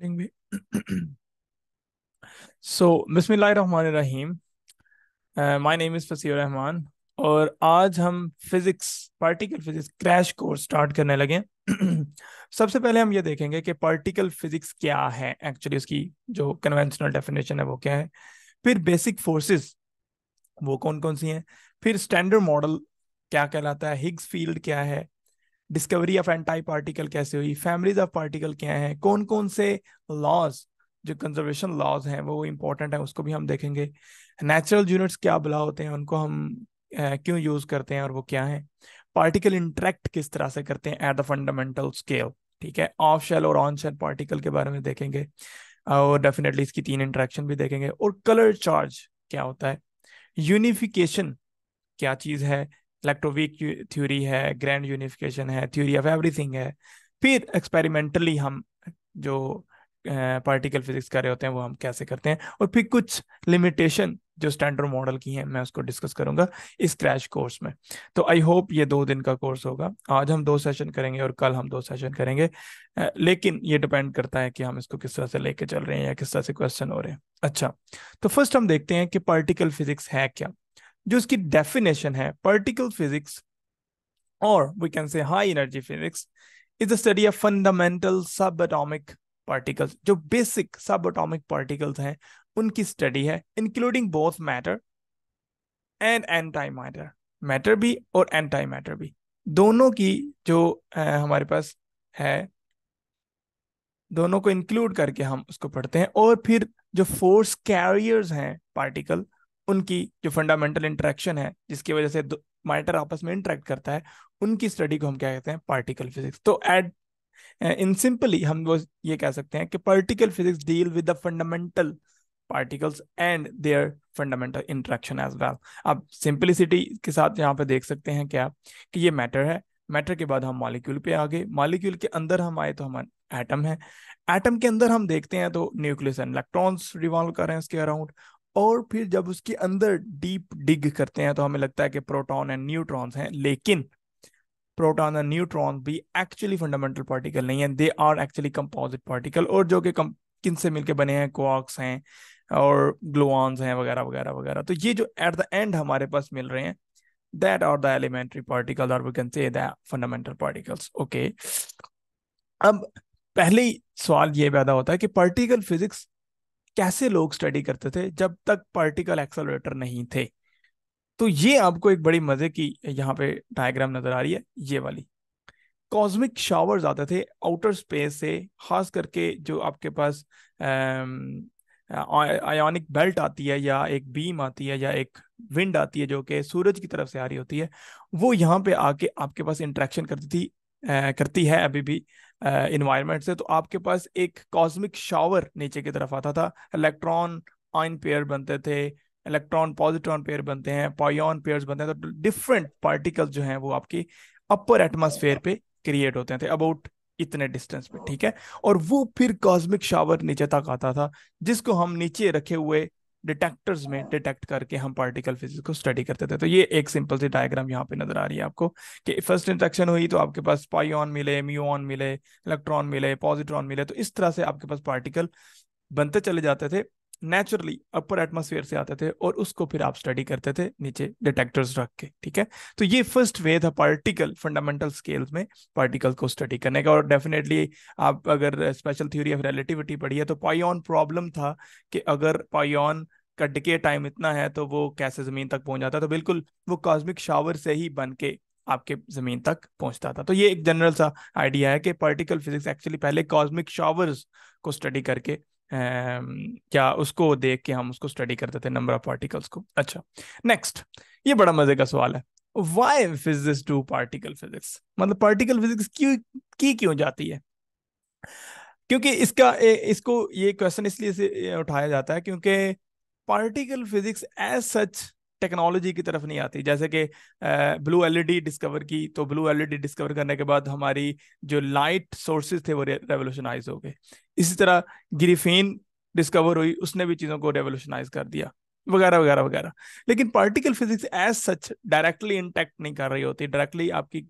Recording भी so बिस्मिल्लाहिर्रहमानिर्रहीम my name is Fasih Rahman और आज हम physics particle physics crash course start करने लगे सबसे पहले हम ये देखेंगे कि पार्टिकल फिज़िक्स क्या है एक्चुअली उसकी जो कन्वेंशनल डेफिनेशन है वो क्या है फिर बेसिक फोर्सेस वो कौन कौन सी हैं फिर स्टैंडर्ड मॉडल क्या कहलाता है हिग्स फील्ड क्या है डिस्कवरी ऑफ एंटाई पार्टिकल कैसे हुई फैमिलीज ऑफ पार्टिकल क्या है कौन कौन से लॉज जो कंजर्वेशन लॉज हैं वो इम्पोर्टेंट है उसको भी हम देखेंगे नेचुरल यूनिट्स क्या बुला होते हैं उनको हम क्यों यूज करते हैं और वो क्या है पार्टिकल इंट्रैक्ट किस तरह से करते हैं एट द फंडामेंटल स्केल ठीक है ऑफ शेल और ऑन शेल पार्टिकल के बारे में देखेंगे और डेफिनेटली इसकी तीन इंट्रैक्शन भी देखेंगे और कलर चार्ज क्या होता है यूनिफिकेशन क्या चीज है इलेक्ट्रोवीक थ्योरी है ग्रैंड यूनिफिकेशन है थ्योरी ऑफ एवरीथिंग है फिर एक्सपेरिमेंटली हम जो पार्टिकल फिजिक्स कर रहे होते हैं वो हम कैसे करते हैं और फिर कुछ लिमिटेशन जो स्टैंडर्ड मॉडल की हैं मैं उसको डिस्कस करूंगा इस क्रैश कोर्स में तो आई होप ये दो दिन का कोर्स होगा आज हम दो सेशन करेंगे और कल हम दो सेशन करेंगे लेकिन ये डिपेंड करता है कि हम इसको किस तरह से लेके चल रहे हैं या किस तरह से क्वेश्चन हो रहे हैं अच्छा तो फर्स्ट हम देखते हैं कि पार्टिकल फिजिक्स है क्या जो इसकी डेफिनेशन है पर्टिकल फिजिक्स और we can say high energy physics is the study of fundamental subatomic particles जो बेसिक सब एटॉमिक पार्टिकल्स हैं उनकी स्टडी है including both matter and antimatter matter भी और एंटी मैटर भी दोनों की जो आ, हमारे पास है दोनों को इंक्लूड करके हम उसको पढ़ते हैं और फिर जो फोर्स कैरियर्स हैं पार्टिकल उनकी जो फंडामेंटल इंट्रैक्शन है जिसकी वजह से मैटर आपस में इंट्रैक्ट करता है उनकी स्टडी को हम क्या कहते हैं पार्टिकल फिजिक्स तो एट इन सिंपली हम वो ये कह सकते हैं कि particle physics deal with the fundamental particles and their fundamental interaction as well आप सिंपलिसिटी के साथ यहाँ पे देख सकते हैं क्या कि ये मैटर है मैटर के बाद हम मॉलिक्यूल पे आ गए मॉलिक्यूल के अंदर हम आए तो हम एटम है एटम के अंदर हम देखते हैं तो न्यूक्लियस एंड इलेक्ट्रॉन्स रिवॉल्व कर रहे हैं उसके अराउंड और फिर जब उसके अंदर डीप डिग करते हैं तो हमें लगता है कि प्रोटॉन एंड न्यूट्रॉन्स हैं लेकिन प्रोटॉन एंड न्यूट्रॉन भी एक्चुअली फंडामेंटल पार्टिकल नहीं है they are actually composite particle और जो कि किन से मिलकर बने हैं कोआक्स हैं और ग्लोअन्स हैं वगैरह वगैरह वगैरह तो ये जो एट द एंड हमारे पास मिल रहे हैं that are the elementary particle और we can say fundamental particles okay अब पहले ही सवाल ये पैदा होता है कि पार्टिकल फिजिक्स कैसे लोग स्टडी करते थे जब तक पार्टिकल एक्सलरेटर नहीं थे तो ये आपको एक बड़ी मजे की यहाँ पे डायग्राम नजर आ रही है ये वाली कॉस्मिक शावर्स आते थे आउटर स्पेस से खास करके जो आपके पास आयोनिक बेल्ट आती है या एक बीम आती है या एक विंड आती है जो कि सूरज की तरफ से आ रही होती है वो यहाँ पे आके आपके पास इंट्रैक्शन करती थी आ, करती है अभी भी इन्वायरमेंट से तो आपके पास एक कॉस्मिक शावर नीचे की तरफ आता था इलेक्ट्रॉन आइन पेयर बनते थे इलेक्ट्रॉन पॉजिट्रॉन पेयर बनते हैं पायोन पेयर बनते हैं तो डिफरेंट पार्टिकल जो हैं वो आपकी अपर एटमोसफेयर पे क्रिएट होते थे अबाउट इतने डिस्टेंस पे ठीक है और वो फिर कॉस्मिक शावर नीचे तक आता था जिसको हम नीचे रखे हुए डिटेक्टर्स में डिटेक्ट करके हम पार्टिकल फिजिक्स को स्टडी करते थे तो ये एक सिंपल सी डायग्राम यहाँ पे नजर आ रही है आपको कि फर्स्ट इंट्रेक्शन हुई तो आपके पास पाइऑन मिले म्यूऑन मिले इलेक्ट्रॉन मिले पॉजिट्रॉन मिले तो इस तरह से आपके पास पार्टिकल बनते चले जाते थे नेचुरली अपर एटमोसफेयर से आते थे और उसको फिर आप स्टडी करते थे नीचे डिटेक्टर्स रख के ठीक है तो ये फर्स्ट वे था पार्टिकल फंडामेंटल स्केल में पार्टिकल को स्टडी करने का और डेफिनेटली आप अगर स्पेशल थ्योरी ऑफ रिलेटिविटी पढ़ी है तो पायोन प्रॉब्लम था कि अगर पायोन का डिके टाइम इतना है तो वो कैसे जमीन तक पहुंच जाता तो बिल्कुल वो कॉस्मिक शावर से ही बन के आपके जमीन तक पहुंचता था तो ये एक जनरल सा आइडिया है कि पार्टिकल फिजिक्स एक्चुअली पहले कॉस्मिक शावर्स को स्टडी करके क्या उसको देख के हम उसको स्टडी करते थे नंबर ऑफ पार्टिकल्स को अच्छा नेक्स्ट ये बड़ा मजे का सवाल है why physics to particle physics मतलब पार्टिकल फिजिक्स क्यों की क्यों जाती है क्योंकि इसका इसको ये क्वेश्चन इसलिए से उठाया जाता है क्योंकि particle physics as such technology की तरफ नहीं आती जैसे कि ब्लू एलईडी डिस्कवर की तो ब्लू एलईडी डिस्कवर करने के बाद हमारी जो लाइट सोर्सेज थे वो रेवोल्यूशनाइज हो गए इसी तरह ग्रीफीन डिस्कवर हुई उसने भी चीज़ों को रेवोल्यूशनाइज कर दिया वगैरह वगैरह वगैरह लेकिन particle physics as such directly intact नहीं कर रही होती डायरेक्टली आपकी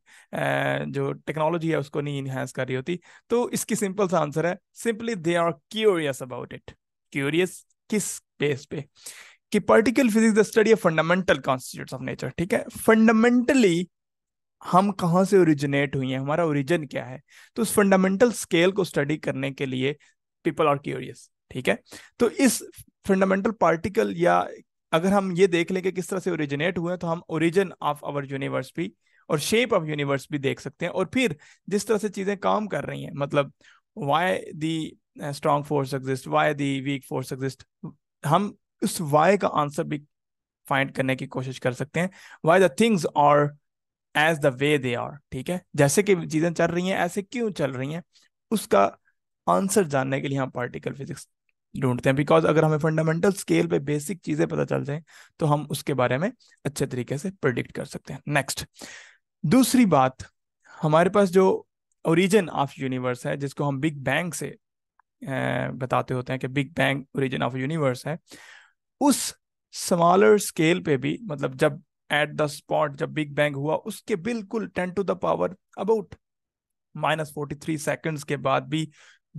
जो टेक्नोलॉजी है उसको नहीं इन्हेंस कर रही होती तो इसकी सिंपल सा आंसर है simply they are curious about it curious किस बेस पे कि particle physics the study of fundamental constitute of nature ठीक है फंडामेंटली हम कहाँ से ओरिजिनेट हुई हैं हमारा ओरिजिन क्या है तो उस फंडामेंटल स्केल को स्टडी करने के लिए पीपल आर क्यूरियस ठीक है तो इस फंडामेंटल पार्टिकल या अगर हम ये देख लें कि किस तरह से ओरिजिनेट हुए तो हम ओरिजिन ऑफ आवर यूनिवर्स भी और शेप ऑफ यूनिवर्स भी देख सकते हैं और फिर जिस तरह से चीज़ें काम कर रही हैं मतलब why the strong force exist why the weak force exist हम उस वाई का आंसर भी फाइंड करने की कोशिश कर सकते हैं why the things are as the way they are ठीक है जैसे कि चीजें चल रही हैं ऐसे क्यों चल रही हैं उसका आंसर जानने के लिए हम पार्टिकल फिजिक्स ढूंढते हैं बिकॉज अगर हमें फंडामेंटल स्केल पे बेसिक चीजें पता चल जाए तो हम उसके बारे में अच्छे तरीके से प्रिडिक्ट कर सकते हैं नेक्स्ट दूसरी बात हमारे पास जो ओरिजिन ऑफ यूनिवर्स है जिसको हम बिग बैंग से बताते होते हैं कि big bang origin of universe है उस स्मॉलर स्केल पे भी मतलब जब एट द स्पॉट जब बिग बैंग हुआ उसके बिल्कुल ten to the power about minus forty three seconds के बाद भी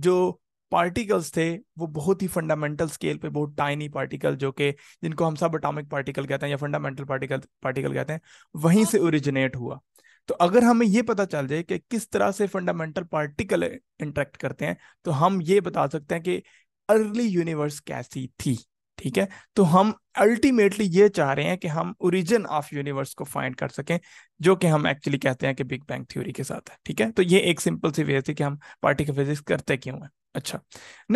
जो पार्टिकल्स थे वो बहुत ही फंडामेंटल स्केल पे बहुत टाइनी पार्टिकल जो कि जिनको हम सब अटोमिक पार्टिकल कहते हैं या फंडामेंटल पार्टिकल पार्टिकल कहते हैं वहीं से ओरिजिनेट हुआ तो अगर हमें ये पता चल जाए कि किस तरह से फंडामेंटल पार्टिकल इंटरेक्ट करते हैं तो हम ये बता सकते हैं कि अर्ली यूनिवर्स कैसी थी ठीक है तो हम अल्टीमेटली ये चाह रहे हैं कि हम ओरिजिन ऑफ यूनिवर्स को फाइंड कर सकें जो कि हम एक्चुअली कहते हैं कि बिग बैंग थ्योरी के साथ है ठीक है तो ये एक सिंपल सी वे थी कि हम पार्टिकल फिजिक्स करते क्यों हैं अच्छा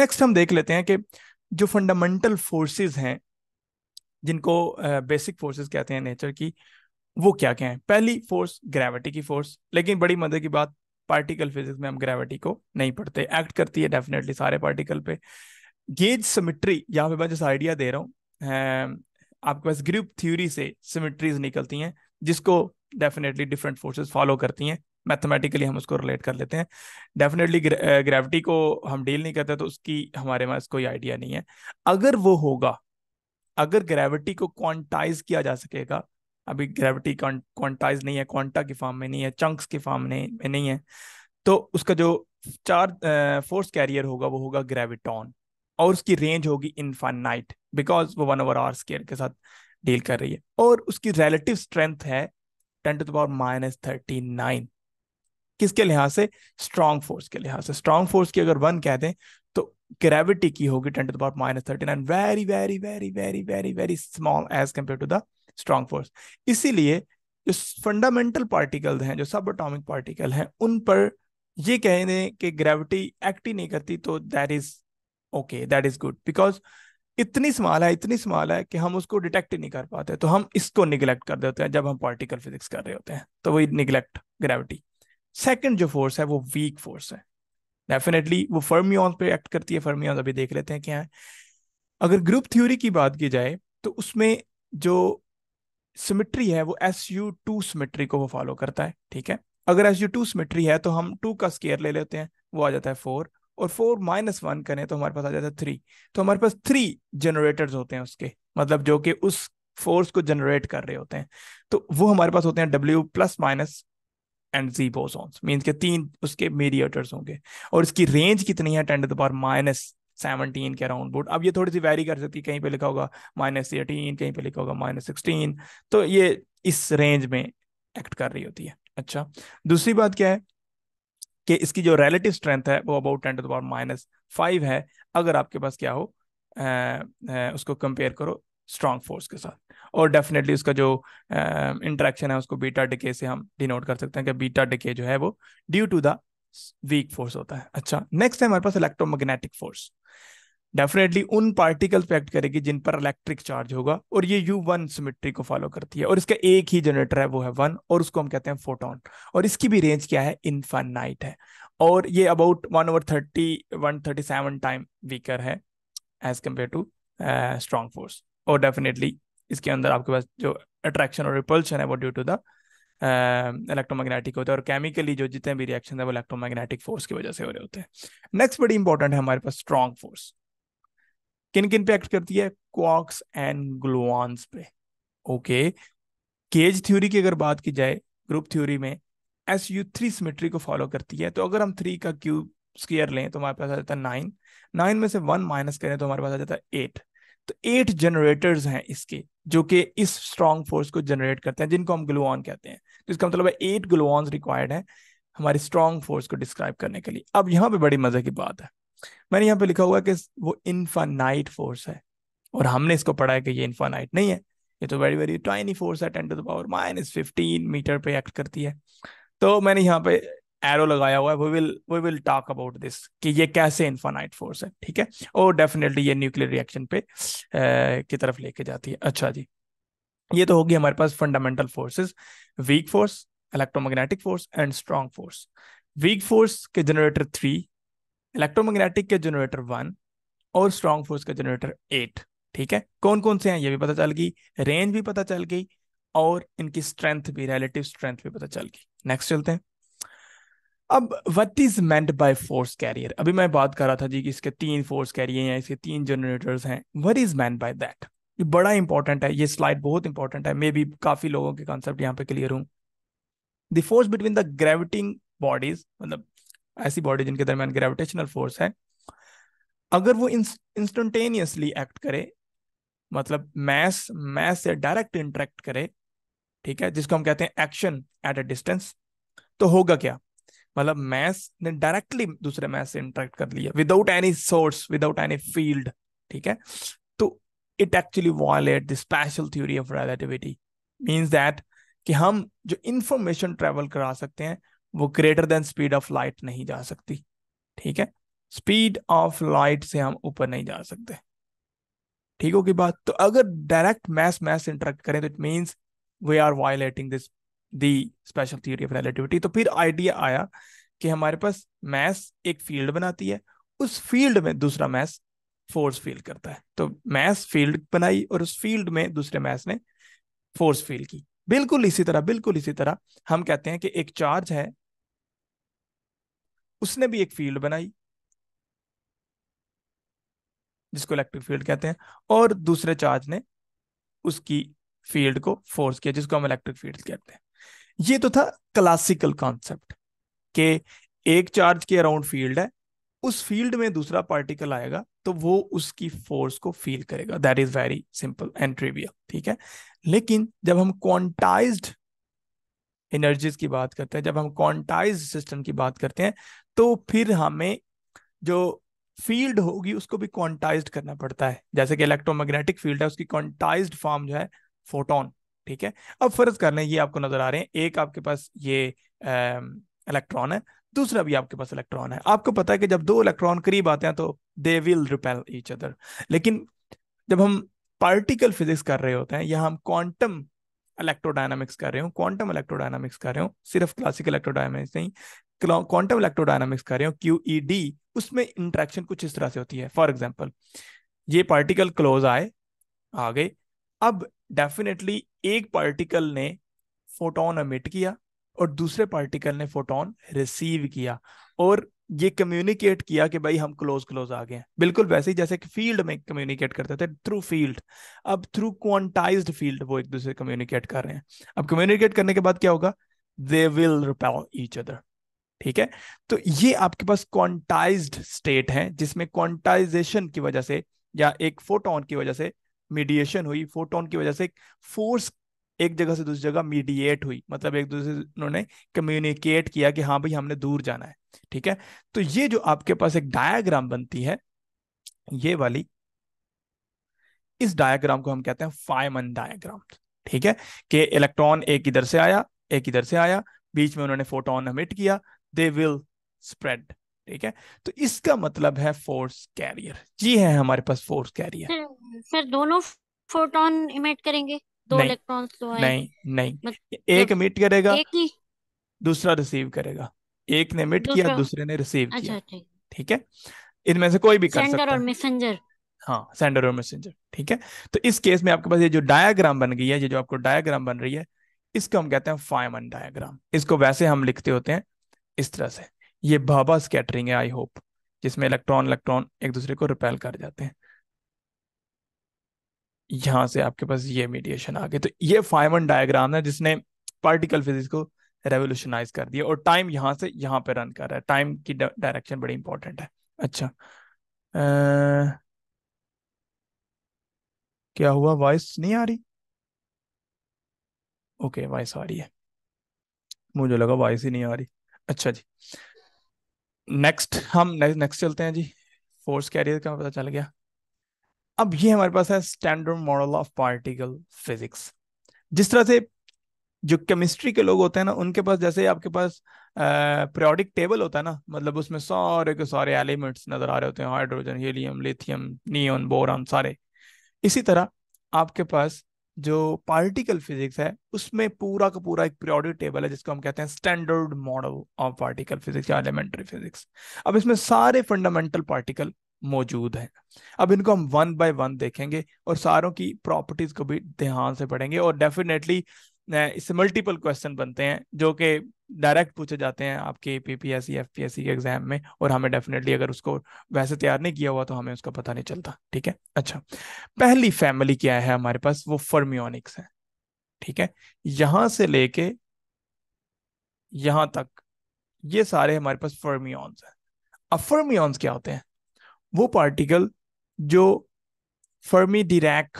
नेक्स्ट हम देख लेते हैं कि जो फंडामेंटल फोर्सेज हैं जिनको बेसिक uh, फोर्सेज कहते हैं नेचर की वो क्या क्या है पहली फोर्स ग्रेविटी की फोर्स लेकिन बड़ी मदद की बात पार्टिकल फिजिक्स में हम ग्रेविटी को नहीं पढ़ते एक्ट करती है डेफिनेटली सारे पार्टिकल पे गेज सिमिट्री यहाँ पे मैं जैसा आइडिया दे रहा हूँ आपके पास ग्रुप थ्योरी से सिमिट्रीज निकलती हैं जिसको डेफिनेटली डिफरेंट फोर्सेस फॉलो करती हैं मैथमेटिकली हम उसको रिलेट कर लेते हैं डेफिनेटली ग्रेविटी को हम डील नहीं करते तो उसकी हमारे पास कोई आइडिया नहीं है अगर वो होगा अगर ग्रेविटी को क्वांटाइज किया जा सकेगा अभी ग्रेविटी क्वांटाइज नहीं है क्वांटा के फॉर्म में नहीं है चंक्स के फॉर्म में नहीं है तो उसका जो चार फोर्स कैरियर होगा वो होगा ग्रेविटॉन और उसकी रेंज होगी इनफाइनाइट बिकॉज वो वन ओवर आर स्केयर के साथ डील कर रही है और उसकी रिलेटिव स्ट्रेंथ है ten to the power minus thirty nine किसके लिहाज से स्ट्रॉन्ग फोर्स के लिहाज से स्ट्रॉन्ग फोर्स की अगर वन कह दें तो ग्रेविटी की होगी ten to the power minus thirty nine very very very very very very small as compare to the strong force इसीलिए जो फंडामेंटल पार्टिकल हैं जो सब अटोमिक पार्टिकल हैं उन पर ये कहने कि ग्रेविटी एक्ट ही नहीं करती तो that is okay that is good because इतनी स्मॉल है इतनी स्मॉल है कि हम उसको डिटेक्ट ही नहीं कर पाते तो हम इसको निगलेक्ट कर देते हैं जब हम पार्टिकल फिजिक्स कर रहे होते हैं तो वही निगलेक्ट ग्रेविटी सेकेंड जो फोर्स है वो वीक फोर्स है डेफिनेटली वो फर्मियन पे एक्ट करती है फर्मियन अभी देख लेते हैं क्या है अगर ग्रुप थ्योरी की बात की जाए तो उसमें जो सिमिट्री है वो एस यू टू सिमिट्री को वो फॉलो करता है ठीक है अगर एस यू टू सिमिट्री है तो हम टू का स्केयर ले लेते हैं वो आ जाता है फोर और फोर माइनस वन करें तो हमारे पास आ जाता है थ्री तो हमारे पास थ्री जनरेटर्स होते हैं उसके मतलब जो कि उस फोर्स को जनरेट कर रहे होते हैं तो वो हमारे पास होते हैं W plus minus and Z bosons mean के तीन उसके मीडिएटर्स होंगे और इसकी रेंज कितनी है ten to power minus seventeen के अराउंड बोर्ड अब ये थोड़ी सी वेरी कर सकती है कहीं पे लिखा होगा माइनस एटीन कहीं पे लिखा होगा माइनस सिक्सटीन तो ये इस रेंज में एक्ट कर रही होती है अच्छा दूसरी बात क्या है कि इसकी जो रिलेटिव स्ट्रेंथ है वो about ten to the power minus five है अगर आपके पास क्या हो आ, आ, उसको कंपेयर करो स्ट्रॉन्ग फोर्स के साथ और डेफिनेटली उसका जो इंट्रैक्शन है उसको बीटा डिके से हम डिनोट कर सकते हैं कि बीटा डिके जो है वो due to the weak force होता है अच्छा नेक्स्ट है हमारे पास इलेक्ट्रोमैग्नेटिक फोर्स डेफिनेटली उन पार्टिकल पे एक्ट करेगी जिन पर इलेक्ट्रिक चार्ज होगा और ये यू वन सिमिट्री को फॉलो करती है और इसका एक ही जनरेटर है वो है वन और उसको हम कहते हैं फोटोन और इसकी भी रेंज क्या है इनफाइनाइट है और ये about one over thirty one thirty seven time weaker है as compare to strong force और डेफिनेटली इसके अंदर आपके पास जो अट्रैक्शन और रिपल्शन है वो ड्यू टू द इलेक्ट्रोमैग्नेटिक होते हैं और केमिकली जो जितने भी रिएक्शन है वो इलेक्ट्रोमैग्नेटिक फोर्स की वजह से हो रहे होते हैं नेक्स्ट बड़ी इंपॉर्टेंट है हमारे पास स्ट्रॉन्ग फोर्स किन किन पे एक्ट करती है क्वार्क्स एंड ग्लुआन्स पे ओके केज थ्योरी की अगर बात की जाए ग्रुप थ्योरी में एस यू थ्री सिमेट्री को फॉलो करती है तो अगर हम थ्री का क्यूब स्केयर लें तो हमारे पास आ जाता है नाइन नाइन में से वन माइनस करें तो हमारे पास आ जाता है एट तो एट जनरेटर्स हैं इसके जो कि इस स्ट्रॉन्ग फोर्स को जनरेट करते हैं जिनको हम ग्लोऑन कहते हैं तो इसका मतलब है एट ग्लोऑन्स रिक्वायर्ड है हमारी स्ट्रॉन्ग फोर्स को डिस्क्राइब करने के लिए अब यहाँ पे बड़ी मजे की बात है मैंने यहाँ पे लिखा हुआ है कि वो इन्फानाइट फोर्स है और हमने इसको पढ़ा है कि ये इन्फानाइट नहीं है ये तो वेरी वेरी टाइनी फोर्स है ten to the power minus fifteen meter पे एक्ट करती है तो मैंने यहाँ पे एरो लगाया हुआ है we will we will talk about this कि ये कैसे इन्फानाइट फोर्स है ठीक है और डेफिनेटली ये न्यूक्लियर रिएक्शन पे ए, की तरफ लेके जाती है अच्छा जी ये तो होगी हमारे पास fundamental forces weak force electromagnetic force and strong force weak force के जनरेटर थ्री इलेक्ट्रोमैग्नेटिक के जनरेटर वन और स्ट्रॉन्ग फोर्स का जनरेटर एट ठीक है कौन कौन से हैं ये भी पता चल गई रेंज भी पता चल गई और इनकी स्ट्रेंथ भी रिलेटिव स्ट्रेंथ भी पता चल गई नेक्स्ट चलते हैं अब what is meant by force carrier अभी मैं बात कर रहा था जी कि इसके तीन फोर्स कैरियर हैं इसके तीन जनरेटर्स हैं what is meant by that ये बड़ा इंपॉर्टेंट है ये स्लाइड बहुत इंपॉर्टेंट है मे बी काफी लोगों के कॉन्सेप्ट यहाँ पे क्लियर हूँ the force between the gravitating bodies मतलब ऐसी बॉडी जिनके दरमियान ग्रेविटेशनल फोर्स है अगर वो इंस्टेंटेनियसली एक्ट करे मतलब मैस मैस से डायरेक्ट इंटरेक्ट करे ठीक है जिसको हम कहते हैं एक्शन एट अ डिस्टेंस तो होगा क्या मतलब मैस ने डायरेक्टली दूसरे मैस से इंटरेक्ट कर लिया without any source without any field ठीक है तो it actually violates the special theory of relativity means that कि हम जो इंफॉर्मेशन ट्रेवल करा सकते हैं वो greater than speed of light नहीं जा सकती ठीक है स्पीड ऑफ लाइट से हम ऊपर नहीं जा सकते ठीक होगी बात तो अगर डायरेक्ट मैस मैस इंटरेक्ट करें तो it means we are violating this the special theory of relativity तो फिर आइडिया आया कि हमारे पास मैस एक फील्ड बनाती है उस फील्ड में दूसरा मैस फोर्स फील करता है तो मैस फील्ड बनाई और उस फील्ड में दूसरे मैस ने फोर्स फील की बिल्कुल इसी तरह बिल्कुल इसी तरह हम कहते हैं कि एक चार्ज है उसने भी एक फील्ड बनाई जिसको इलेक्ट्रिक फील्ड कहते हैं और दूसरे चार्ज ने उसकी फील्ड को फोर्स किया जिसको हम इलेक्ट्रिक फील्ड कहते हैं ये तो था क्लासिकल कॉन्सेप्ट के एक चार्ज के अराउंड फील्ड है उस फील्ड में दूसरा पार्टिकल आएगा तो वो उसकी फोर्स को फील करेगा that is very simple and trivial ठीक है लेकिन जब हम क्वांटाइज्ड एनर्जीज की बात करते हैं जब हम क्वांटाइज्ड सिस्टम की बात करते हैं तो फिर हमें जो फील्ड होगी उसको भी क्वांटाइज करना पड़ता है जैसे कि इलेक्ट्रोमैग्नेटिक फील्ड है उसकी क्वांटाइज फॉर्म जो है फोटोन ठीक है अब फर्ज कर लें ये आपको नजर आ रहे हैं एक आपके पास ये इलेक्ट्रॉन है दूसरा भी आपके पास इलेक्ट्रॉन है आपको पता है कि जब दो इलेक्ट्रॉन करीब आते हैं तो they will repel each other लेकिन जब हम पार्टिकल फिजिक्स कर रहे होते हैं या हम क्वांटम इलेक्ट्रोडायनामिक्स कर रहे हो क्वांटम इलेक्ट्रोडायनामिक्स कर रहे हो सिर्फ क्लासिकल इलेक्ट्रोडायनामिक्स नहीं क्वांटम इलेक्ट्रोडायनामिक्स कर रहे हो क्यू ई डी उसमें इंट्रैक्शन कुछ इस तरह से होती है फॉर एग्जाम्पल ये पार्टिकल क्लोज आए आ गए अब डेफिनेटली एक पार्टिकल ने फोटोन अमिट किया और दूसरे पार्टिकल ने फोटोन रिसीव किया और ये कम्युनिकेट किया कि भाई हम क्लोज क्लोज आ गए हैं बिल्कुल वैसे ही जैसे फील्ड में कम्युनिकेट करते थे थ्रू फील्ड अब थ्रू क्वांटाइज फील्ड वो एक दूसरे कम्युनिकेट कर रहे हैं अब कम्युनिकेट करने के बाद क्या होगा they will repel each other ठीक है तो ये आपके पास क्वांटाइज्ड स्टेट है जिसमें क्वांटाइजेशन की वजह से या एक फोटोन की वजह से मीडिएशन हुई फोटोन की वजह से फोर्स एक जगह से दूसरी जगह मीडिएट हुई मतलब एक दूसरे उन्होंने कम्युनिकेट किया कि हाँ भाई हमने दूर जाना है ठीक है तो ये जो आपके पास एक डायाग्राम बनती है ये वाली इस डायग्राम को हम कहते हैं फाइमन डायग्राम ठीक है कि इलेक्ट्रॉन एक इधर से आया एक इधर से आया बीच में उन्होंने फोटोन हमिट किया दे विल स्प्रेड ठीक है तो इसका मतलब है फोर्स कैरियर जी है हमारे पास फोर्स कैरियर सर दोनों फोटोन इमिट करेंगे दो इलेक्ट्रॉन तो नहीं नहीं मतलब एक इमिट करेगा एक ही दूसरा रिसीव करेगा एक ने इमिट किया दूसरे ने रिसीव अच्छा, किया अच्छा. ठीक है इनमें से कोई भी कर सकता और मैसेंजर हाँ सेंडर और मैसेंजर ठीक है तो इस केस में आपके पास ये जो डायग्राम बन गई है ये जो आपको डायग्राम बन रही है इसको हम कहते हैं फाइमन डायग्राम इसको वैसे हम लिखते होते हैं इस तरह से ये भाभा स्कैटरिंग है आई होप जिसमें इलेक्ट्रॉन इलेक्ट्रॉन एक दूसरे को रिपेल कर जाते हैं यहां से आपके पास ये मीडिएशन आ गए तो ये फाइवन डायग्राम है जिसने पार्टिकल फिजिक्स को रेवोल्यूशनाइज कर दिया और टाइम यहां से यहां पर रन कर रहा है टाइम की डायरेक्शन बड़ी इंपॉर्टेंट है अच्छा आ, क्या हुआ वॉइस नहीं आ रही ओके वॉइस आ रही है मुझे लगा वॉइस ही नहीं आ रही अच्छा जी नेक्स्ट हम नेक्स्ट चलते हैं जी फोर्स कैरियर का पता चल गया अब ये हमारे पास है standard model of particle physics जिस तरह से जो केमिस्ट्री के लोग होते हैं ना उनके पास जैसे आपके पास प्रियोडिक टेबल होता है ना मतलब उसमें सारे के सारे एलिमेंट्स नजर आ रहे होते हैं hydrogen helium lithium neon boron सारे इसी तरह आपके पास जो पार्टिकल फिजिक्स है उसमें पूरा का पूरा एक पीरियोडिक टेबल है जिसको हम कहते हैं standard model of particle physics या एलिमेंट्री फिजिक्स अब इसमें सारे फंडामेंटल पार्टिकल मौजूद हैं अब इनको हम वन बाय वन देखेंगे और सारों की प्रॉपर्टीज को भी ध्यान से पढ़ेंगे और डेफिनेटली इससे मल्टीपल क्वेश्चन बनते हैं जो कि डायरेक्ट पूछे जाते हैं आपके P P S C F P S C के एग्जाम में और हमें डेफिनेटली अगर उसको वैसे तैयार नहीं किया हुआ तो हमें उसका पता नहीं चलता ठीक है अच्छा पहली फैमिली क्या है हमारे पास वो फर्मियोनिक्स है ठीक है यहां से लेके यहां तक ये सारे हमारे पास फर्मियॉन्स हैं अब फर्मियॉन्स क्या होते हैं वो पार्टिकल जो फर्मी डिरैक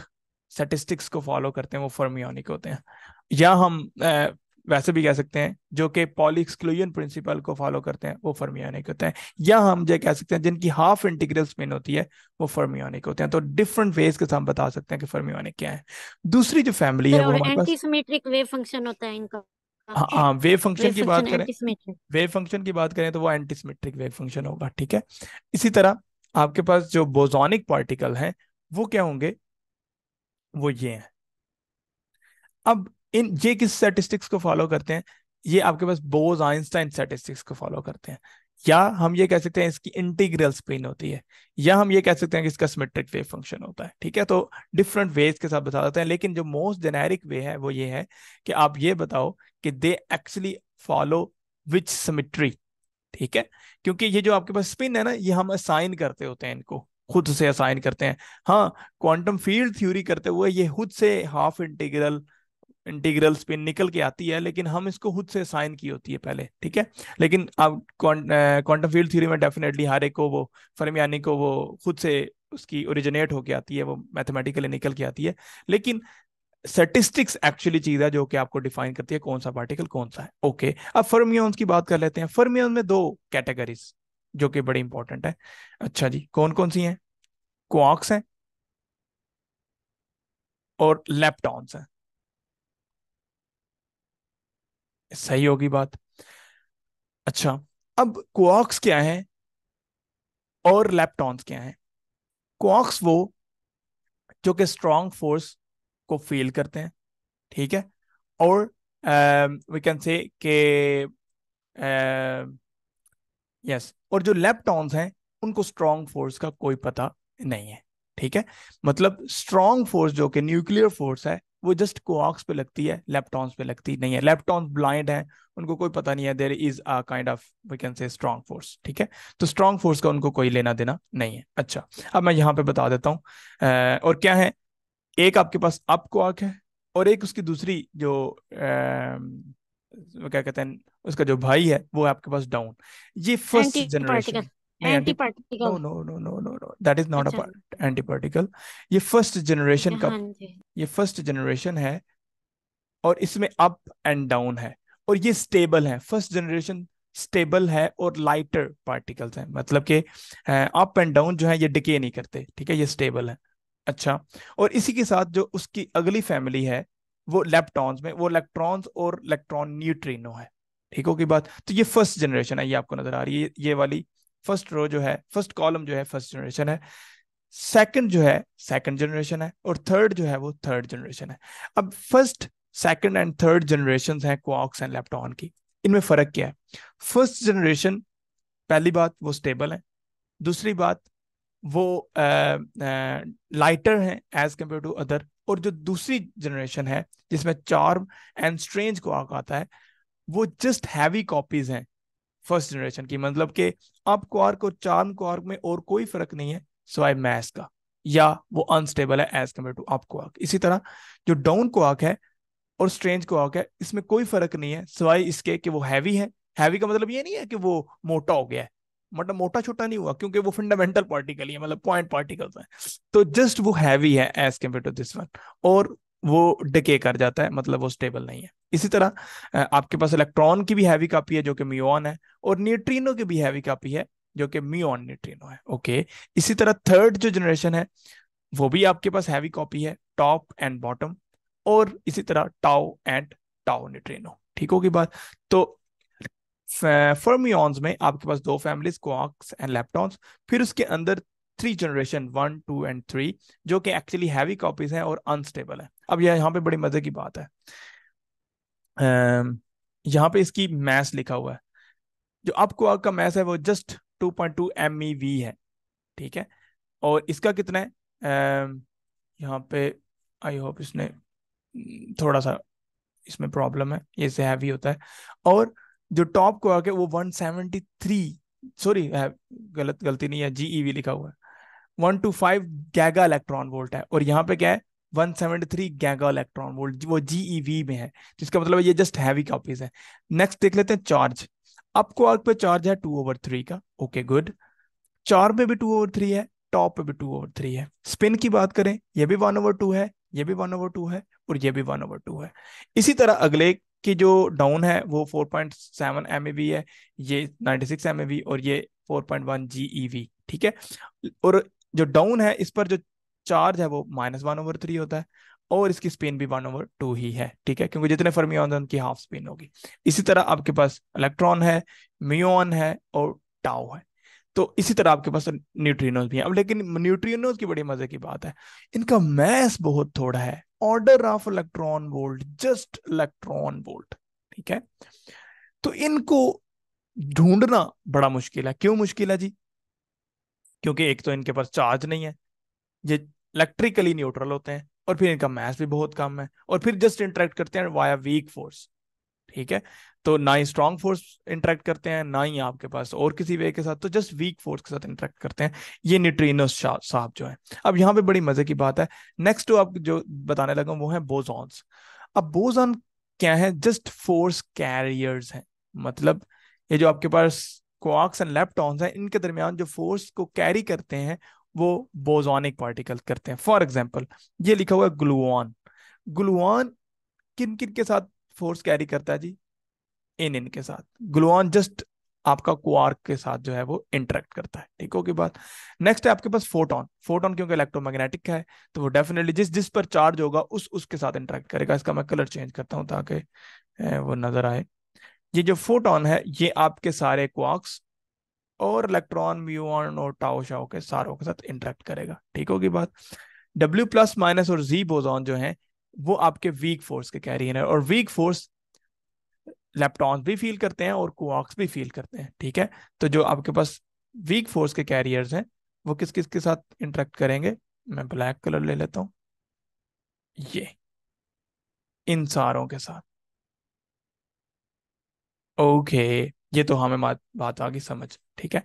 स्टेटिस्टिक्स को फॉलो करते हैं वो फर्मियोनिक होते हैं या हम वैसे भी कह सकते हैं जो कि पॉली एक्सक्लूजन प्रिंसिपल को फॉलो करते हैं वो फर्मियोनिक होते हैं या हम जो कह सकते हैं जिनकी हाफ इंटीग्रल स्पिन होती है वो फर्मियोनिक होते हैं तो डिफरेंट वेज के साथ बता सकते हैं कि फर्मियोनिक क्या है दूसरी जो फैमिली है वो हमारे पास वेव फंक्शन होता है इनका हाँ वेव फंक्शन हाँ, की बात करें वेव फंक्शन की बात करें तो वो एंटीसिमेट्रिक वेव फंक्शन होगा ठीक है इसी तरह आपके पास जो बोजोनिक पार्टिकल हैं वो क्या होंगे वो ये हैं अब इन ये किस स्टेटिस्टिक्स को फॉलो करते हैं ये आपके पास बोज आइंस्टाइन स्टेटिस्टिक्स को फॉलो करते हैं या हम ये कह सकते हैं इसकी इंटीग्रल स्पिन होती है या हम ये कह सकते हैं कि इसका सिमेट्रिक वेव फंक्शन होता है ठीक है तो डिफरेंट वेज के साथ बता देते हैं लेकिन जो मोस्ट जेनेरिक वे है वो ये है कि आप ये बताओ कि they actually follow which symmetry ठीक है क्योंकि ये जो आपके पास स्पिन है ना ये हम असाइन करते होते हैं इनको खुद से असाइन करते हैं हाँ क्वांटम फील्ड थ्योरी करते हुए ये खुद से हाफ इंटीग्रल इंटीग्रल्स पे निकल के आती है लेकिन हम इसको खुद से साइन की होती है पहले ठीक है लेकिन अब क्वांटम फील्ड थ्योरी में डेफिनेटली हर एक को वो फर्मियानी को वो खुद से उसकी ओरिजिनेट होके आती है वो मैथमेटिकली निकल के आती है लेकिन स्टेटिस्टिक्स एक्चुअली चीज है जो कि आपको डिफाइन करती है कौन सा पार्टिकल कौन सा है ओके अब फर्मियंस की बात कर लेते हैं फर्मियंस में दो कैटेगरीज जो कि बड़ी इंपॉर्टेंट है अच्छा जी कौन कौन सी हैं क्वार्क्स हैं और लेप्टॉन्स हैं सही होगी बात अच्छा अब क्वार्क्स क्या है और लैपटॉन्स क्या है क्वार्क्स वो जो कि स्ट्रॉन्ग फोर्स को फील करते हैं ठीक है और वी कैन से के यस और जो लेप्टॉन्स हैं उनको स्ट्रॉन्ग फोर्स का कोई पता नहीं है ठीक है मतलब स्ट्रॉन्ग फोर्स जो कि न्यूक्लियर फोर्स है वो जस्ट कोआक्स पे लगती है लेप्टॉन्स पे लगती नहीं है लेप्टॉन्स ब्लाइंड है उनको कोई पता नहीं है there is a kind of we can say strong force ठीक है तो स्ट्रॉन्ग फोर्स का उनको कोई लेना देना नहीं है अच्छा अब मैं यहाँ पे बता देता हूँ और क्या है एक आपके पास अप कोआक है और एक उसकी दूसरी जो आ, क्या कहते हैं उसका जो भाई है वो आपके पास डाउन ये first generation antiparticle no no no no no that is not a antiparticle ये फर्स्ट जनरेशन का ये फर्स्ट जनरेशन है और इसमें अप एंड डाउन है और ये स्टेबल है फर्स्ट जनरेशन स्टेबल है और लाइटर पार्टिकल्स हैं मतलब कि अप एंड डाउन जो है ये डिके नहीं करते ठीक है ये स्टेबल है अच्छा और इसी के साथ जो उसकी अगली फैमिली है वो लेप्टॉन्स में वो इलेक्ट्रॉन्स और इलेक्ट्रॉन न्यूट्रिनो है ठीक हो की बात तो ये फर्स्ट जनरेशन है ये आपको नजर आ रही है ये वाली फर्स्ट रो जो है फर्स्ट कॉलम जो है फर्स्ट जनरेशन है सेकंड जो है सेकंड जनरेशन है और थर्ड जो है वो थर्ड जनरेशन है अब first second and third generation है क्वाक्स एंड लेप्टॉन की इनमें फर्क क्या है फर्स्ट जनरेशन पहली बात वो स्टेबल है दूसरी बात वो लाइटर हैं एज कम्पेयर टू अदर और जो दूसरी जनरेशन है जिसमें चार्म एंड स्ट्रेंज क्वाक आता है वो जस्ट हैवी कॉपीज हैं फर्स्ट जनरेशन की मतलब के अब क्वार्क और चार्म क्वार्क में और कोई फर्क नहीं है सिवाय मैस का या वो अनस्टेबल है as compare to up quark इसी तरह जो डाउन क्वार्क है और स्ट्रेंज क्वार्क है इसमें कोई फर्क नहीं है सिवाय इसके कि वो हैवी है हैवी का मतलब ये नहीं है कि वो मोटा हो गया है मतलब मोटा छोटा नहीं हुआ क्योंकि वो फंडामेंटल पार्टिकल ही है मतलब पॉइंट पार्टिकल तो है तो जस्ट वो हैवी है as compare to this one और वो डिके कर जाता है मतलब वो स्टेबल नहीं है इसी तरह आपके पास इलेक्ट्रॉन की भी हैवी कापी है जो कि मियोन है और न्यूट्रीनो की भी हैवी कापी है जो कि मियोन न्यूट्रीनो है ओके इसी तरह थर्ड जो जनरेशन है वो भी आपके पास हैवी कॉपी है टॉप एंड बॉटम और इसी तरह टाओ एंड टाओ न्यूट्रीनो ठीक होगी बात तो फर्मियॉन्स में आपके पास दो फैमिलीज क्वार्क्स एंड लेप्टॉन्स फिर उसके अंदर three generation one two and three जो कि एक्चुअली हैवी कॉपीज हैं और अनस्टेबल है अब यह यहाँ पे बड़ी मजे की बात है यहाँ पे इसकी मैस लिखा हुआ है जो अपक्वार्क का मैस है वो जस्ट 2.2 पॉइंट है ठीक है और इसका कितना है यहाँ पे आई होप इसने हम्म, थोड़ा सा इसमें प्रॉब्लम है ये से हैवी होता है और जो टॉप क्वार्क है वो 173 सॉरी गलत गलती नहीं है जी ई वी लिखा हुआ है 125 गैगा इलेक्ट्रॉन वोल्ट है और यहाँ पे क्या है 173 गैगा इलेक्ट्रॉन वोल्ट वो जीईवी e में है जिसका मतलब ये जस्ट हैवी कॉपीज है नेक्स्ट देख लेते हैं चार्ज अप क्वार्क पे चार्ज है टू ओवर थ्री का ओके गुड चार पे भी टू ओवर थ्री है टॉप पे भी टू ओवर थ्री है स्पिन की बात करें ये भी वन ओवर टू है ये भी वन ओवर टू है और ये भी वन ओवर टू है इसी तरह अगले की जो डाउन है वो 4.7 पॉइंट है ये 96 सिक्स और ये 4.1 पॉइंट e ठीक है और जो डाउन है इस पर जो चार्ज है वो माइनस वन ओवर थ्री होता है और इसकी स्पिन भी वन ओवर टू ही है ठीक है क्योंकि जितने फर्मियॉन है उनकी हाफ स्पिन होगी इसी तरह आपके पास इलेक्ट्रॉन है म्यून है और टाओ है तो इसी तरह आपके पास न्यूट्रीनोज भी हैं अब लेकिन न्यूट्रीनोज की बड़ी मजे की बात है इनका मैस बहुत थोड़ा है order of electron volt just electron volt ठीक है तो इनको ढूंढना बड़ा मुश्किल है क्यों मुश्किल है जी क्योंकि एक तो इनके पास चार्ज नहीं है ये इलेक्ट्रिकली न्यूट्रल होते हैं और फिर इनका मैस भी बहुत कम है और फिर जस्ट इंटरेक्ट करते हैं वाया वीक फोर्स ठीक है तो ना ही स्ट्रॉन्ग फोर्स इंटरेक्ट करते हैं ना ही आपके पास और किसी वे के साथ तो जस्ट वीक फोर्स के साथ इंटरेक्ट करते हैं ये न्यूट्रीनो साहब जो है अब यहाँ पे बड़ी मजे की बात है नेक्स्ट जो आप जो बताने लगा वो है बोजॉन्स अब बोजॉन क्या है जस्ट फोर्स कैरियर्स हैं मतलब ये जो आपके पास क्वार्क्स एंड लेप्टॉन्स हैं इनके दरमियान जो फोर्स को कैरी करते हैं वो बोजोनिक पार्टिकल करते हैं फॉर एग्जाम्पल ये लिखा हुआ है ग्लूआन ग्लूआन किन किन के साथ फोर्स कैरी करता है जी इन इन के साथ ग्लूआन जस्ट आपका क्वार्क के साथ जो है वो इंटरेक्ट करता है ठीक होगी बात नेक्स्ट है आपके पास फोटोन फोटोन क्योंकि इलेक्ट्रोमैग्नेटिक है तो वो डेफिनेटली जिस जिस पर चार्ज होगा उस उसके साथ इंटरेक्ट करेगा इसका मैं कलर चेंज करता हूँ ताकि वो नजर आए ये जो फोटोन है ये आपके सारे क्वार्क्स और इलेक्ट्रॉन ऑन और शाओ के सारों के साथ इंटरेक्ट करेगा ठीक होगी बात डब्ल्यू प्लस माइनस और जी बोजॉन जो है वो आपके वीक फोर्स के कैरियर है और वीक फोर्स लेप्टॉन भी फील करते हैं और कुआक्स भी फील करते हैं ठीक है तो जो आपके पास वीक फोर्स के कैरियर्स हैं वो किस किस के साथ इंटरेक्ट करेंगे मैं ब्लैक कलर ले लेता हूं ये इन सारों के साथ ओके ये तो हमें बात आ गई समझ ठीक है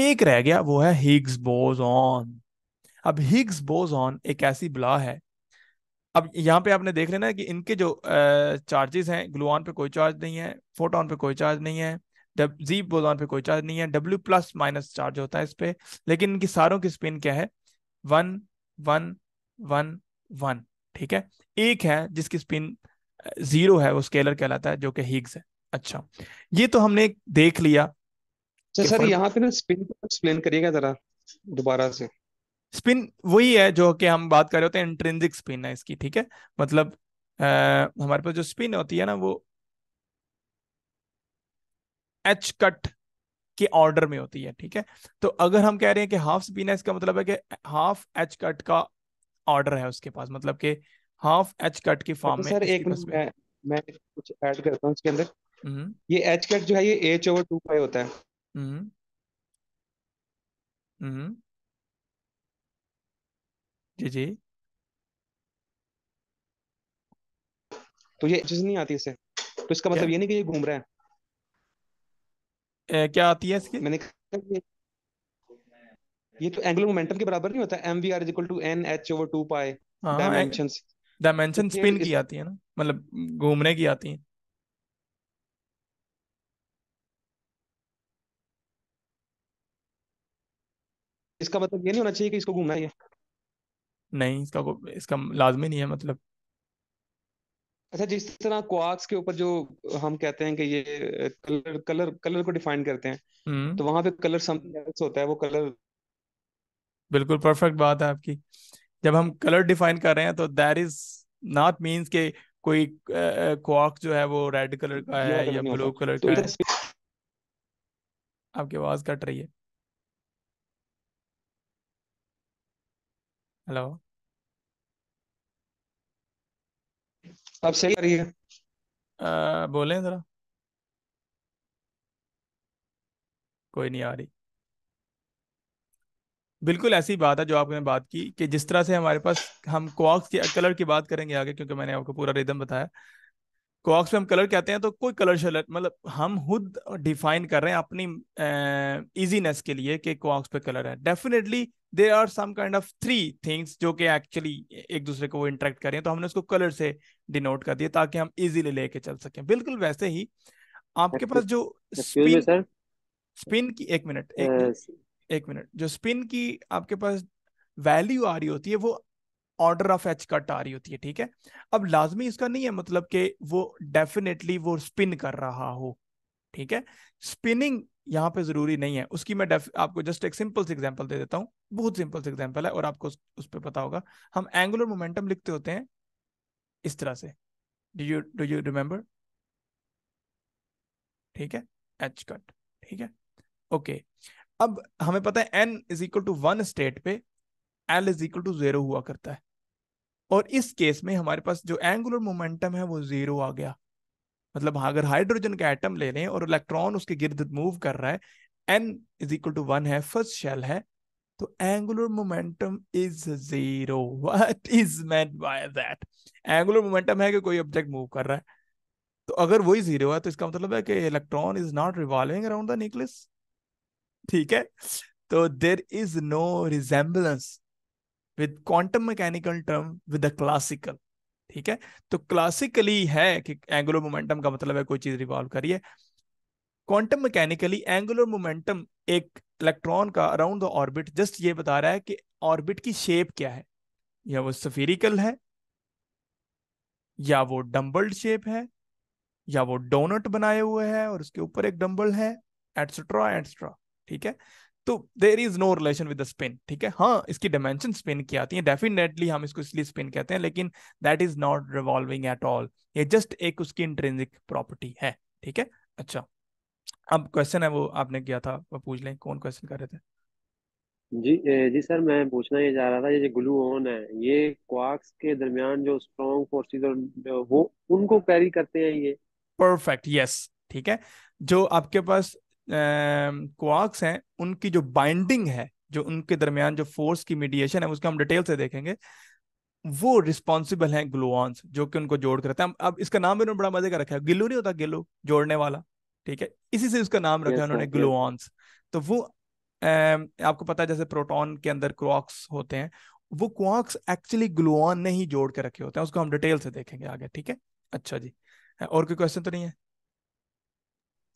एक रह गया वो है हिग्स ऑन अब हिग्स बोज ऑन एक ऐसी ब्ला है अब यहाँ पे आपने देख लेना है कि इनके जो चार्जेस हैं ग्लूऑन पे कोई चार्ज नहीं है फोटोन पे कोई चार्ज नहीं है जी बोजॉन पे कोई चार्ज नहीं है डब्ल्यू प्लस माइनस चार्ज होता है इस पे लेकिन इनकी सारों की स्पिन क्या है वन वन वन वन ठीक है एक है जिसकी स्पिन जीरो है वो स्केलर कहलाता है जो कि हिग्स है अच्छा ये तो हमने देख लिया अच्छा, सर यहाँ पे ना स्पिन को एक्सप्लेन करिएगा जरा दोबारा से स्पिन वही है जो कि हम बात कर रहे होते हैं इंट्रेंसिक स्पिन है इसकी ठीक है मतलब आ, हमारे पास जो स्पिन होती है ना वो एच कट के ऑर्डर में होती है ठीक है तो अगर हम कह रहे हैं कि हाफ स्पिन है इसका मतलब है कि हाफ एच कट का ऑर्डर है उसके पास मतलब कि हाफ एच कट की फॉर्म तो में सर एक मैं मैं कुछ ऐड करता हूँ इसके अंदर हम्म। ये एच कैट जो है ये एच ओवर टू पाई होता है हम्म। हम्म। जी जी तो ये चीज नहीं आती इसे तो इसका मतलब ये नहीं कि ये घूम रहा है ए, क्या आती है इसकी मैंने कहा ये तो एंगुलर मोमेंटम के बराबर नहीं होता M V R equal to N H over two pi dimension dimension spin की आती है ना मतलब घूमने की आती है इसका मतलब ये नहीं होना चाहिए कि इसको घूमना है नहीं इसका इसका लाजमी नहीं है मतलब अच्छा जिस तरह क्वार्क्स के ऊपर जो हम कहते हैं कि ये कलर कलर कलर को डिफाइन करते हैं हम्म। तो वहां पे कलर समथिंग एल्स होता है वो कलर बिल्कुल परफेक्ट बात है आपकी जब हम कलर डिफाइन कर रहे हैं तो दैट इज नॉट मींस के कोई क्वार्क जो है वो रेड कलर का है या ब्लू कलर तो का है आपकी आवाज कट रही है हेलो आप सही आ रही है आ, ज़रा कोई नहीं आ रही बिल्कुल ऐसी बात है जो आपने बात की कि जिस तरह से हमारे पास हम क्वार्क्स के कलर की बात करेंगे आगे क्योंकि मैंने आपको पूरा रिदम बताया कॉक्स में हम कलर कहते हैं तो कोई कलर शलर मतलब हम खुद डिफाइन कर रहे हैं अपनी इजीनेस के लिए कि कॉक्स पे कलर है definitely there are some kind of three things जो कि एक्चुअली एक दूसरे को वो इंटरेक्ट करें तो हमने उसको कलर से डिनोट कर दिया ताकि हम इजीली लेके चल सकें बिल्कुल वैसे ही आपके पास जो स्पिन स्पिन की एक मिनट एक मिनट uh, जो स्पिन की आपके पास वैल्यू आ रही होती है वो ऑर्डर ऑफ एच कट आ रही होती है ठीक है अब लाजमी इसका नहीं है मतलब कि वो डेफिनेटली वो स्पिन कर रहा हो ठीक है स्पिनिंग यहाँ पे जरूरी नहीं है उसकी मैं आपको जस्ट एक सिंपल सी एग्जाम्पल दे देता हूँ बहुत सिंपल सी एग्जाम्पल है और आपको उस, उस पर पता होगा हम एंगुलर मोमेंटम लिखते होते हैं इस तरह से do you do you remember ठीक है एच कट ठीक है ओके अब हमें पता है N is equal to one state पे L is equal to zero हुआ करता है और इस केस में हमारे पास जो एंगुलर मोमेंटम है वो जीरो आ गया मतलब अगर हाइड्रोजन का एटम ले लें और इलेक्ट्रॉन उसके गिर्द मूव कर रहा है N is equal to one है फर्स्ट शेल है तो angular momentum is zero what is meant by that angular momentum है कि कोई ऑब्जेक्ट मूव कर रहा है तो अगर वही जीरो है तो इसका मतलब है कि electron is not revolving around the nucleus ठीक है तो there is no resemblance with quantum mechanical term with a classical ठीक है तो क्लासिकली है कि एंगुलर मोमेंटम का मतलब है कोई चीज रिवॉल्व करिए क्वांटम मैकेनिकली एंगुलर मोमेंटम एक इलेक्ट्रॉन का अराउंड द ऑर्बिट जस्ट ये बता रहा है कि ऑर्बिट की शेप क्या है या वो सफेरिकल है या वो डम्बल्ड शेप है या वो डोनट बनाए हुए है और उसके ऊपर एक डम्बल है एटसेट्रा एटसेट्रा ठीक है तो there is no relation with the spin ठीक है हाँ इसकी डायमेंशन स्पिन की आती है डेफिनेटली हम इसको इसलिए स्पिन कहते हैं लेकिन that is not revolving at all ये जस्ट एक उसकी इंट्रेंसिक प्रॉपर्टी है ठीक है अच्छा अब क्वेश्चन है वो आपने किया था वो पूछ लें कौन क्वेश्चन कर रहे थे जी जी सर मैं पूछना ये चाह रहा था ये जो ग्लू ऑन है ये क्वार्क्स के दरमियान जो स्ट्रॉन्ग फोर्सेस और वो उनको कैरी करते हैं ये परफेक्ट यस ठीक है जो आपके पास क्वार्क्स हैं उनकी जो बाइंडिंग है जो उनके दरमियान जो फोर्स की मीडिएशन है उसका हम डिटेल से देखेंगे वो रिस्पॉन्सिबल हैं ग्लूऑन्स जो कि उनको जोड़ करते हैं अब इसका नाम भी उन्होंने बड़ा मजे का रखा है गिल्लू नहीं होता गिल्लू जोड़ने वाला ठीक है इसी से उसका नाम रखा है उन्होंने ग्लूऑन्स तो वो आपको पता है जैसे प्रोटॉन के अंदर क्वार्क्स होते हैं वो क्वार्क्स एक्चुअली ग्लूऑन ने ही जोड़ के रखे होते हैं उसको हम डिटेल से देखेंगे आगे ठीक है अच्छा जी और कोई क्वेश्चन तो नहीं है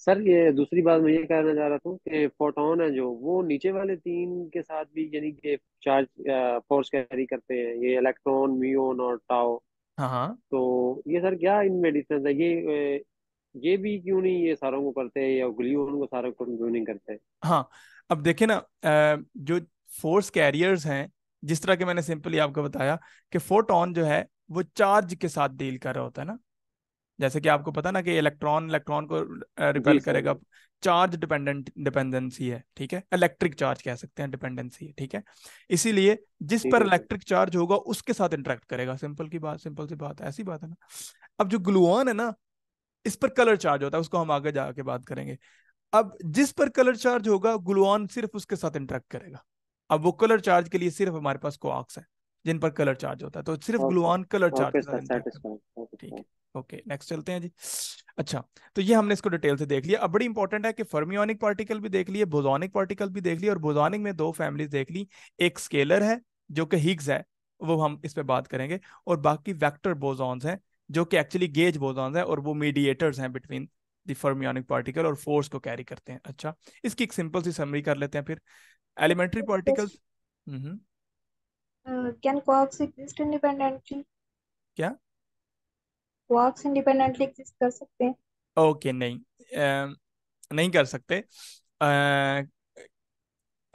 सर ये दूसरी बात मैं ये कहना चाह रहा था कि फोटोन है जो वो नीचे वाले तीन के साथ भी यानी कि चार्ज फोर्स कैरी करते हैं ये इलेक्ट्रॉन म्यून और टाओ हाँ हाँ तो ये सर क्या इनमें डिफरेंस है ये ये भी क्यों नहीं ये सारों को करते हैं या ग्लियोन को सारों को क्यों नहीं करते हैं हाँ अब देखे ना जो फोर्स कैरियर्स हैं जिस तरह के मैंने सिंपली आपको बताया कि फोटोन जो है वो चार्ज के साथ डील कर रहा होता है ना जैसे कि आपको पता ना कि इलेक्ट्रॉन इलेक्ट्रॉन को रिपेल करेगा चार्ज डिपेंडेंट डिपेंडेंसी है ठीक है इलेक्ट्रिक चार्ज कह सकते हैं डिपेंडेंसी है ठीक है इसीलिए जिस पर इलेक्ट्रिक चार्ज होगा उसके साथ इंटरेक्ट करेगा सिंपल की बात सिंपल सी बात ऐसी बात है ना अब जो ग्लूऑन है ना इस पर कलर चार्ज होता है उसको हम आगे जाके बात करेंगे अब जिस पर कलर चार्ज होगा ग्लूऑन सिर्फ उसके साथ इंटरेक्ट करेगा अब वो कलर चार्ज के लिए सिर्फ हमारे पास कोआक्स है जिन पर कलर चार्ज होता है तो सिर्फ ग्लूऑन कलर चार्ज ठीक है ओके नेक्स्ट चलते हैं जी अच्छा तो ये हमने इसको डिटेल से देख लिया अब बड़ी इंपॉर्टेंट है कि फर्मियोनिक पार्टिकल भी देख लिए बोजोनिक पार्टिकल भी देख लिए और बोजोनिक में दो फैमिलीज देख ली एक स्केलर है जो कि हिग्स है वो हम इस पर बात करेंगे और बाकी वैक्टर बोजॉन्स हैं जो कि एक्चुअली गेज बोजॉन्स हैं और वो मीडिएटर्स हैं बिटवीन द फर्मियोनिक पार्टिकल और फोर्स को कैरी करते हैं अच्छा इसकी एक सिंपल सी समरी कर लेते हैं फिर एलिमेंट्री हम्म। पार्टिकल्स uh, क्या वर्क्स इंडिपेंडेंटली एग्जिस्ट कर सकते हैं ओके नहीं आ, नहीं कर सकते आ,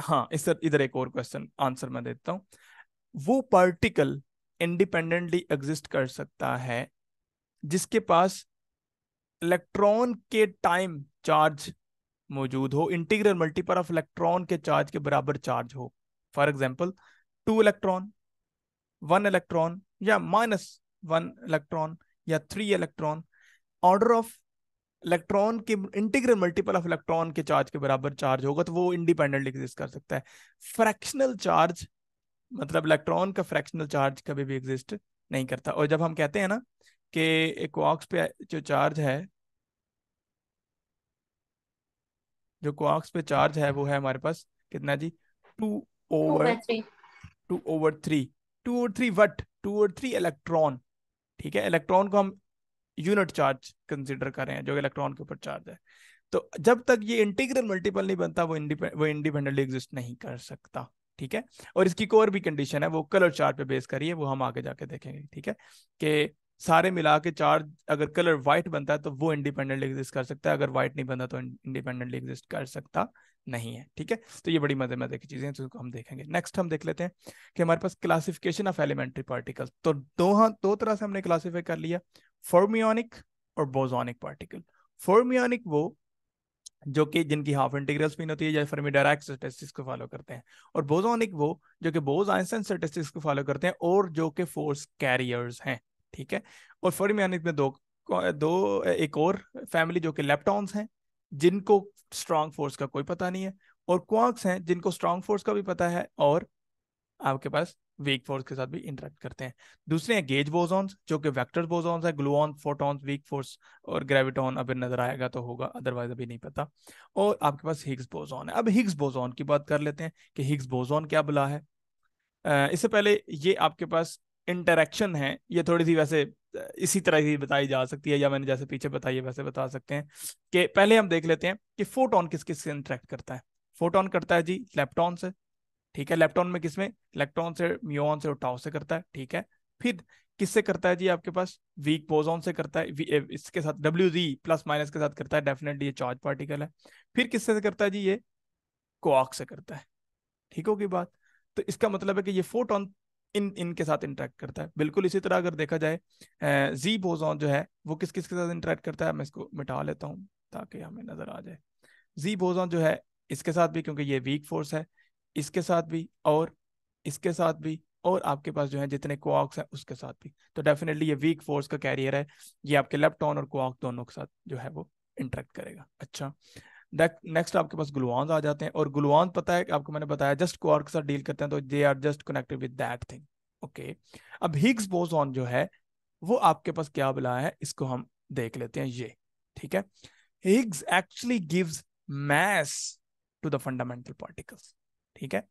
हाँ इस इधर एक और क्वेश्चन आंसर मैं देता हूँ वो पार्टिकल इंडिपेंडेंटली एग्जिस्ट कर सकता है जिसके पास इलेक्ट्रॉन के टाइम चार्ज मौजूद हो इंटीग्रल मल्टीपल ऑफ इलेक्ट्रॉन के चार्ज के बराबर चार्ज हो for example two electron one electron या माइनस वन इलेक्ट्रॉन या three electron order of electron के इंटीग्रल मल्टीपल ऑफ इलेक्ट्रॉन के चार्ज के बराबर चार्ज होगा तो वो इंडिपेंडेंट एग्जिस्ट कर सकता है फ्रैक्शनल चार्ज मतलब इलेक्ट्रॉन का फ्रैक्शनल चार्ज कभी भी एग्जिस्ट नहीं करता और जब हम कहते हैं ना कि एक वॉक्स पे जो चार्ज है जो क्वार्क्स पे चार्ज है वो है हमारे पास कितना जी two over two over three two over three what two over three electron ठीक है इलेक्ट्रॉन को हम यूनिट चार्ज कंसिडर कर रहे हैं जो इलेक्ट्रॉन के ऊपर चार्ज है तो जब तक ये इंटीग्रल मल्टीपल नहीं बनता वो वो इंडिपेंडेंटली एग्जिस्ट नहीं कर सकता ठीक है और इसकी कोर भी कंडीशन है वो कलर चार्ट पे बेस करिए वो हम आगे जाके देखेंगे ठीक है कि सारे मिला के चार अगर कलर वाइट बनता है तो वो इंडिपेंडेंटली एग्जिस्ट कर सकता है अगर वाइट नहीं बनता तो इंडिपेंडेंटली एग्जिस्ट कर सकता नहीं है ठीक है तो ये बड़ी मजे मजे की चीजें तो हम देखेंगे नेक्स्ट हम देख लेते हैं कि हमारे पास क्लासिफिकेशन ऑफ एलिमेंट्री पार्टिकल तो दो हाँ दो तरह से हमने क्लासीफाई कर लिया फॉर्मियोनिक और बोजोनिक पार्टिकल फॉर्मियोनिक वो जो कि जिनकी हाफ इंटीग्रल स्पिन होती है या फिर डायरेक्ट स्टेटिस्टिक्स को फॉलो करते हैं और बोजोनिक वो जो कि बोज आइंसन स्टेटिस्टिक्स को फॉलो करते हैं और जो कि फोर्स कैरियर्स हैं ठीक है और फरमियानित में दो दो एक और फैमिली जो कि लेप्टॉन्स हैं जिनको स्ट्रांग फोर्स का कोई पता नहीं है और क्वार्क्स हैं जिनको स्ट्रांग फोर्स का भी पता है और आपके पास वीक फोर्स के साथ भी इंटरेक्ट करते हैं दूसरे हैं गेज बोजॉन्स जो कि वेक्टर बोजॉन्स है ग्लूऑन फोटॉन्स वीक फोर्स और ग्रेविटॉन अभी नजर आएगा तो होगा अदरवाइज अभी नहीं पता और आपके पास हिग्स बोजॉन है अब हिग्स बोजॉन की बात कर लेते हैं कि हिग्स बोजॉन क्या बुला है इससे पहले ये आपके पास इंटरेक्शन है ये थोड़ी सी वैसे इसी तरह की बताई जा सकती है या मैंने जैसे पीछे बताई है वैसे बता सकते हैं कि पहले हम देख लेते हैं कि फोटोन किस किस से इंटरेक्ट करता है फोटोन करता है जी लेप्टॉन से ठीक है लेप्टॉन में किसमें इलेक्ट्रॉन से म्यून से और टाउ से करता है ठीक है फिर किससे करता है जी आपके पास वीक बोजोन से करता है इसके साथ डब्ल्यू जी प्लस माइनस के साथ करता है डेफिनेटली ये चार्ज पार्टिकल है फिर किससे करता है जी ये कोआक से करता है ठीक होगी बात तो इसका मतलब है कि ये फोटोन इन इनके साथ इंटरेक्ट करता है बिल्कुल इसी तरह अगर देखा जाए जी बोजोन जो है वो किस किस के साथ इंटरेक्ट करता है मैं इसको मिटा लेता हूँ ताकि हमें नजर आ जाए जी बोजोन जो है इसके साथ भी क्योंकि ये वीक फोर्स है इसके साथ भी और इसके साथ भी और आपके पास जो है जितने कोऑक्स हैं उसके साथ भी तो डेफिनेटली ये वीक फोर्स का कैरियर है ये आपके लेफ्ट और कोऑक्स दोनों के साथ जो है वो इंटरेक्ट करेगा अच्छा नेक्स्ट आपके पास ग्लुआन आ जाते हैं और ग्लुआन पता है आपको मैंने बताया जस्ट क्वार के साथ डील करते हैं तो they are just connected with that thing okay अब हिग्स बोसॉन जो है वो आपके पास क्या बुलाया है इसको हम देख लेते हैं ये ठीक है Higgs actually gives mass to the fundamental particles ठीक है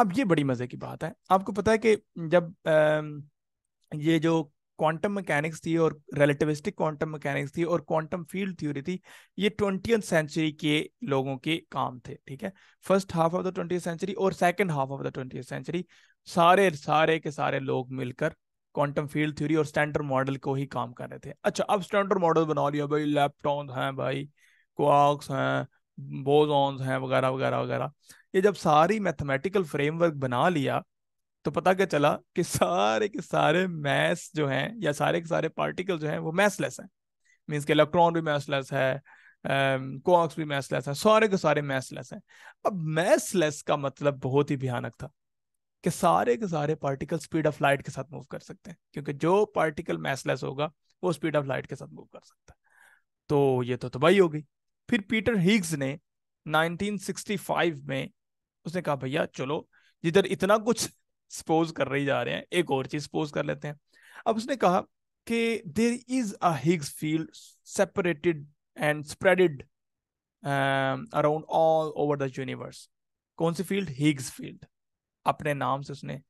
अब ये बड़ी मजे की बात है आपको पता है कि जब आ, ये जो क्वांटम मैकेनिक्स थी और रिलेटिविस्टिक क्वांटम मैकेनिक्स थी और क्वांटम फील्ड थ्योरी थी ये ट्वेंटियथ सेंचुरी के लोगों के काम थे ठीक है first half of the twenty century और second half of the twenty century सारे सारे के सारे लोग मिलकर क्वांटम फील्ड थ्योरी और स्टैंडर्ड मॉडल को ही काम कर रहे थे अच्छा अब स्टैंडर्ड मॉडल बना लिया भाई लैपटॉप हैं भाई क्वार्क्स हैं बोजॉन्स हैं वगैरह वगैरह वगैरह ये जब सारी मैथमेटिकल फ्रेमवर्क बना लिया तो पता क्या चला कि सारे के सारे मैस जो हैं या सारे के सारे पार्टिकल जो हैं वो मैसलेस हैं मीन्स के इलेक्ट्रॉन भी मैसलेस है कोक्स भी मैसलेस है सारे के सारे मैसलेस हैं अब मैसलेस का मतलब बहुत ही भयानक था कि सारे के सारे पार्टिकल स्पीड ऑफ लाइट के साथ मूव कर सकते हैं क्योंकि जो पार्टिकल मैसलेस होगा वो स्पीड ऑफ लाइट के साथ मूव कर सकता है तो ये तो तबाही हो गई फिर पीटर हीग्स ने 1965 में उसने कहा भैया चलो जिधर इतना कुछ सपोज कर रही जा रहे हैं एक और चीज सपोज कर लेते हैं अब उसने कहा कि there is a Higgs field separated and spreaded around all over the universe कौन सी फील्ड हिग्स फील्ड अपने नाम से उसने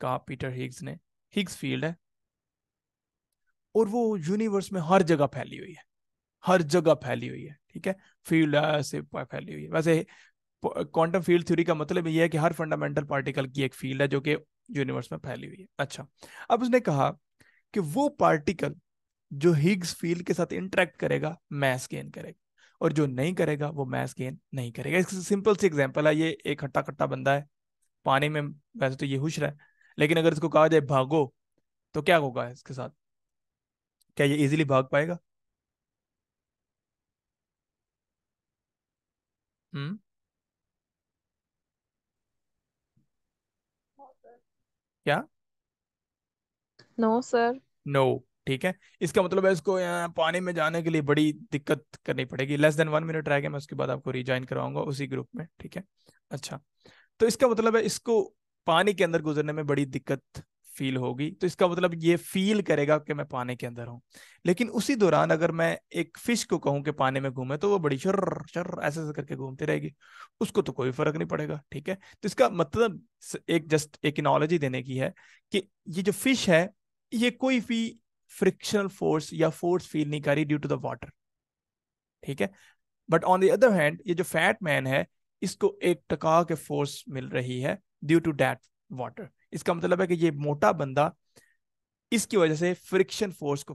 कहा पीटर हिग्स ने हिग्स फील्ड है और वो यूनिवर्स में हर जगह फैली हुई है हर जगह फैली हुई है ठीक है फील्ड ऐसे uh, फैली हुई है वैसे क्वांटम फील्ड थ्योरी का मतलब यह है कि हर फंडामेंटल पार्टिकल की एक फील्ड है जो कि यूनिवर्स में फैली हुई है अच्छा अब उसने कहा कि वो पार्टिकल जो हिग्स फील्ड के साथ इंटरेक्ट करेगा मैस गेन करेगा और जो नहीं करेगा वो मैस गेन नहीं करेगा इसका सिंपल सी एग्जाम्पल है ये एक हट्टा खट्टा बंदा है पानी में वैसे तो ये हुश रहा है लेकिन अगर इसको कहा जाए भागो तो क्या होगा इसके साथ क्या ये इजीली भाग पाएगा हम्म क्या नो सर नो ठीक है इसका मतलब है इसको यहाँ पानी में जाने के लिए बड़ी दिक्कत करनी पड़ेगी लेस देन वन मिनट रह गया मैं उसके बाद आपको रिज्वाइन करवाऊंगा उसी ग्रुप में ठीक है अच्छा तो इसका मतलब है इसको पानी के अंदर गुजरने में बड़ी दिक्कत फील होगी तो इसका मतलब ये फील करेगा कि मैं पानी के अंदर हूँ लेकिन उसी दौरान अगर मैं एक फिश को कहूँ कि पानी में घूमे तो वो बड़ी शर्र शर ऐसे ऐसे करके घूमती रहेगी उसको तो कोई फर्क नहीं पड़ेगा ठीक है तो इसका मतलब एक जस्ट एक इनोलॉजी देने की है कि ये जो फिश है ये कोई भी फ्रिक्शनल फोर्स या फोर्स फील नहीं करी ड्यू टू द वाटर ठीक है but on the other hand ये जो फैट मैन है इसको एक टका के फोर्स मिल रही है ड्यू टू डैट वाटर इसका मतलब है कि ये मोटा बंदा इसकी वजह से फ्रिक्शन फोर्स को